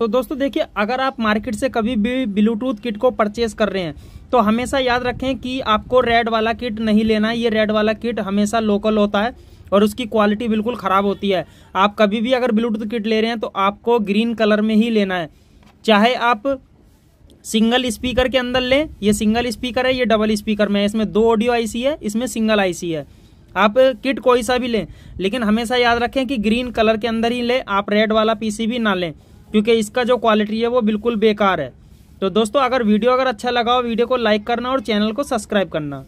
तो दोस्तों देखिए अगर आप मार्केट से कभी भी ब्लूटूथ किट को परचेस कर रहे हैं तो हमेशा याद रखें कि आपको रेड वाला किट नहीं लेना है ये रेड वाला किट हमेशा लोकल होता है और उसकी क्वालिटी बिल्कुल ख़राब होती है आप कभी भी अगर ब्लूटूथ किट ले रहे हैं तो आपको ग्रीन कलर में ही लेना है चाहे आप सिंगल स्पीकर के अंदर लें ये सिंगल स्पीकर है ये डबल स्पीकर में है इसमें दो ऑडियो आईसी है इसमें सिंगल आईसी है आप किट कोई सा भी लें लेकिन हमेशा याद रखें कि ग्रीन कलर के अंदर ही लें आप रेड वाला पीसीबी ना लें क्योंकि इसका जो क्वालिटी है वो बिल्कुल बेकार है तो दोस्तों अगर वीडियो अगर अच्छा लगा हो वीडियो को लाइक करना और चैनल को सब्सक्राइब करना